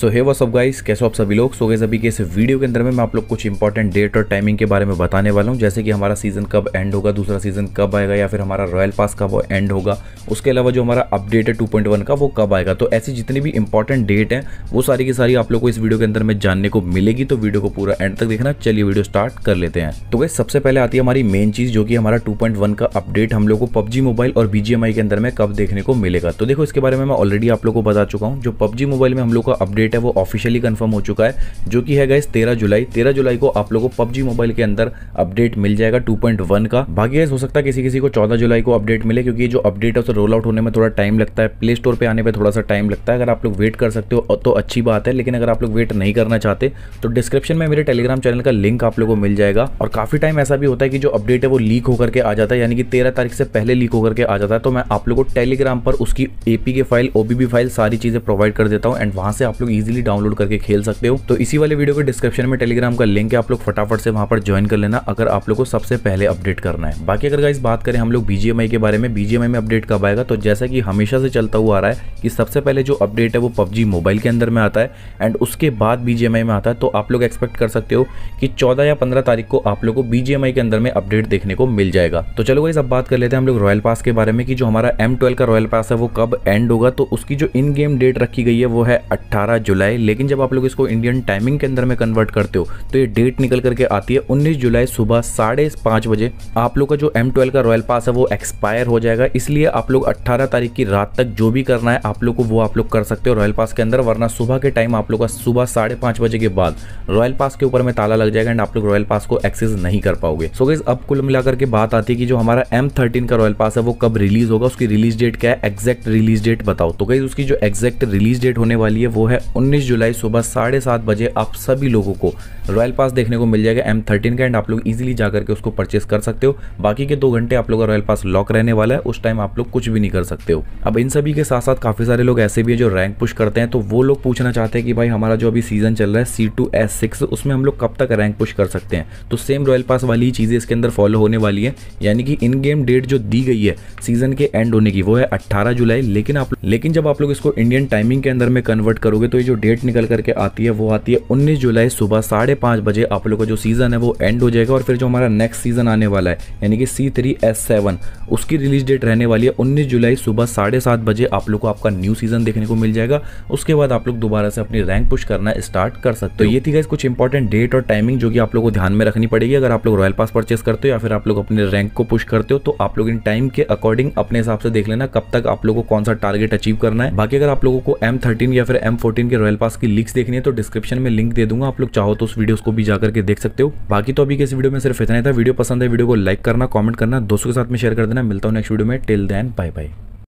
सो हे was सब guys कैसे आप सभी लोग सो गए अभी के इस वीडियो के अंदर में मैं आप लोग कुछ इंपॉर्टेंट डेट और टाइमिंग के बारे में बताने वाला हूँ जैसे कि हमारा सीजन कब एंड होगा दूसरा सीजन कब आएगा या फिर हमारा रॉयल पास कब एंड होगा उसके अलावा जो हमारा अपडेटेड वन का वो कब आएगा तो ऐसी जितनी भी इंपॉर्टेंट डेट है वो सारी की सारी आप लोग को इस वीडियो के अंदर में जानने को मिलेगी तो वीडियो को पूरा एंड तक देखना चलिए वीडियो स्टार्ट कर लेते हैं तो गई सबसे पहले आती है हमारी मेन चीज जो कि हमारा टू का अपडेट हम लोग को पबजी मोबाइल और बीजीएमआई के अंदर में कब देखने को मिलेगा तो देखो इसके बारे में मैं ऑलरेडी आप लोग को बता चुका हूँ जो पबजी मोबाइल में हम लोग का अपडेट डेट है वो ऑफिशियली कंफर्म हो चुका है जो कि है गैस तेरह जुलाई तेरह जुलाई को आप लोगों को पबजी मोबाइल के अंदर अपडेट मिल जाएगा टू पॉइंट वन का बाकी हो सकता है किसी किसी को चौदह जुलाई को अपडेट मिले क्योंकि जो अपडेट है उसे रोल आउट होने में थोड़ा टाइम लगता है प्ले स्टोर पर आने पर थोड़ा सा टाइम लगता है अगर आप लोग वेट कर सकते हो तो अच्छी बात है लेकिन अगर आप लोग वेट नहीं करना चाहते तो डिस्क्रिप्शन में मेरे टेलीग्राम चैनल का लिंक आप लोग को मिल जाएगा और काफ़ी टाइम ऐसा भी होता है कि जो अपडेट है वो लीक होकर के आ जाता है यानी कि तेरह तारीख से पहले लीक होकर के आ जाता है तो मैं आप लोग को टेलीग्राम पर उसकी एपी के फाइल ओबीबी फाइल सारी चीज़ें प्रोवाइड कर देता हूं एंड वहां से आप लोग इजिली डाउनलोड करके खेल सकते हो तो इसी वाले वीडियो के डिस्क्रिप्शन में टेलीग्राम का लिंक है आप लोग फटाफट से वहां पर ज्वाइन कर लेना अगर आप लोग को सबसे पहले अपडेट करना है बाकी अगर इस बात करें हम लोग बीजीएमआई के बारे में बीजीएमआई में अपडेट कब आएगा तो जैसा कि हमेशा से चलता हुआ आ रहा है कि सबसे पहले जो अपडेट है वो पबजी मोबाइल के अंदर में आता है एंड उसके बाद बीजीएमआई में आता है तो आप लोग एक्सपेक्ट कर सकते हो कि चौदह या पंद्रह तारीख को आप लोग को बीजीएमआई के अंदर में अपडेट देखने को मिल जाएगा तो चलो गाइज अब बात कर लेते हैं हम लोग रॉयल पास के बारे में कि जो हमारा एम का रॉयल पास है वो कब एंड होगा तो उसकी जो इन गेम डेट रखी गई है वो है अट्ठारह जुलाई लेकिन जब आप लोग इसको इंडियन टाइमिंग के अंदर में कन्वर्ट करते हो तो ये डेट निकल करके आती है उन्नीस जुलाई सुबह साढ़े बजे आप लोग का जो एम का रॉयल पास है वो एक्सपायर हो जाएगा इसलिए आप लोग अट्ठारह तारीख की रात तक जो भी करना है आप लोग को वो आप लोग कर सकते हो रॉयल पास के अंदर वरना सुबह के टाइम आप लोग का सुबह साढ़े पांच बजे के बाद रॉयल पास के ऊपर में ताला लग जाएगा एंड आप लोग रॉयल पास को एक्सेस नहीं कर पाओगे सो so अब कुल मिलाकर के बात आती है कि जो हमारा एम थर्टीन का रॉयल पास है वो कब रिलीज होगा उसकी रिलीज डेट क्या है एक्जैक्ट रिलीज डेट बताओ तो गई उसकी जो एक्जैक्ट रिलीज डेट होने वाली है वो है 19 जुलाई सुबह साढ़े सात बजे आप सभी लोगों को रॉयल पास देखने को मिल जाएगा एम थर्टीन का एंड आप लोग इजीली जाकर के उसको परचेस कर सकते हो बाकी के दो घंटे आप लोग का रॉयल पास लॉक रहने वाला है उस टाइम आप लोग कुछ भी नहीं कर सकते हो अब इन सभी के साथ साथ काफी सारे लोग ऐसे भी है जो रैंक पुश करते हैं तो वो लोग पूछना चाहते हैं कि भाई हमारा जो अभी सीजन चल रहा है सी टू एस सिक्स उसमें हम लोग कब तक रैंक पुश कर सकते हैं तो सेम रॉयल पास वाली चीज़ें इसके अंदर फॉलो होने वाली है यानी कि इन गेम डेट जो दी गई है सीजन के एंड होने की वो है अट्ठारह जुलाई लेकिन आप लेकिन जब आप लोग इसको इंडियन टाइमिंग के अंदर में कन्वर्ट करोगे तो जो डेट निकल करके आती है वो आती है उन्नीस जुलाई सुबह साढ़े पाँच बजे आप लोगों का जो सीज़न है वो एंड हो जाएगा और फिर जो हमारा नेक्स्ट सीज़न आने वाला है यानी कि सी थ्री एस सेवन उसकी रिलीज डेट रहने वाली है उन्नीस जुलाई सुबह साढ़े सात बजे आप लोग को आपका न्यू सीज़न देखने को मिल जाएगा उसके बाद आप लोग दोबारा से अपनी रैंक पुश करना स्टार्ट कर सकते हो ये थी गाइस कुछ इंपॉर्टेंट डेट और टाइमिंग जो कि आप लोग को ध्यान में रखनी पड़ेगी अगर आप लोग रॉयल पास परचेस करते हो या फिर आप लोग अपने रैंक को पुश करते हो तो आप लोग इन टाइम के अकॉर्डिंग अपने हिसाब से देख लेना कब तक आप लोग को कौन सा टारगेट अचीव करना है बाकी अगर आप लोगों को एम या फिर एम के के रॉयल पास की लिंक्स देखनी है तो डिस्क्रिप्शन में लिंक दे दूंगा आप लोग चाहो तो उस वीडियोस को भी जाकर के देख सकते हो बाकी तो अभी के इस वीडियो में सिर्फ इतना ही था वीडियो पसंद है वीडियो को लाइक करना कॉमेंट करना दोस्तों के साथ में शेयर कर देना मिलता हूँ नेक्स्ट वीडियो में टिल दैन बाय बाय